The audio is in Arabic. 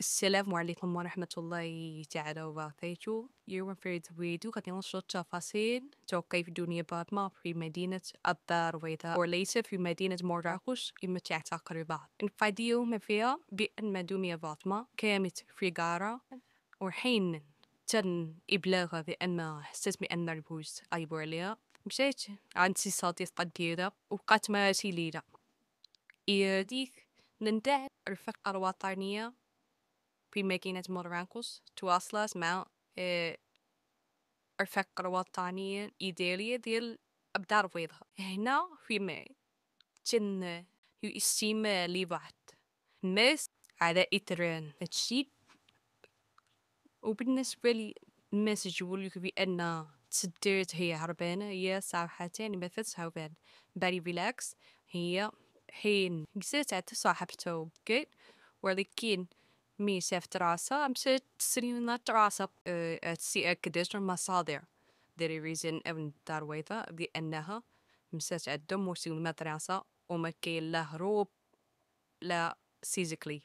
السلام عليكم ورحمة الله تعالى وبركاته يوم فريد ويدو غادي ينشر تفاصيل توقيف دنيا باتما في مدينة أبدار ويدا وليس في مدينة مراكش كما تعتقد البعض نفاديو ما فيها بأن دنيا باتما كانت في غارة وحين تم إبلاغها بأن حسيت بأن البوز أيبو عليها مشيت عند سي صديق قديرة وبقات ماشي ليلة إيه ديك نندعي الفكرة الوطنية بمدينة مورانكوس تواصل مع أرفق قروات تانية إيدالية ديال أبدار بيضها هنا في ما تن يقسم لبعض الناس على إتران هادشي وبالنسبة لي الناس يقولك بأن تسدرت هي هربانة هي صراحة ما فاتش هربان بالي بالعكس هي حين قسات على صاحبته وبكيت ولكن ميساف دراسة مشات تسرينا دراسة هادسي أكدت المصادر ديري ريزن ابن الدرويضة بأنها مسات عندهم موسم المدرسة وما كاين لا هروب لا سيزيكلي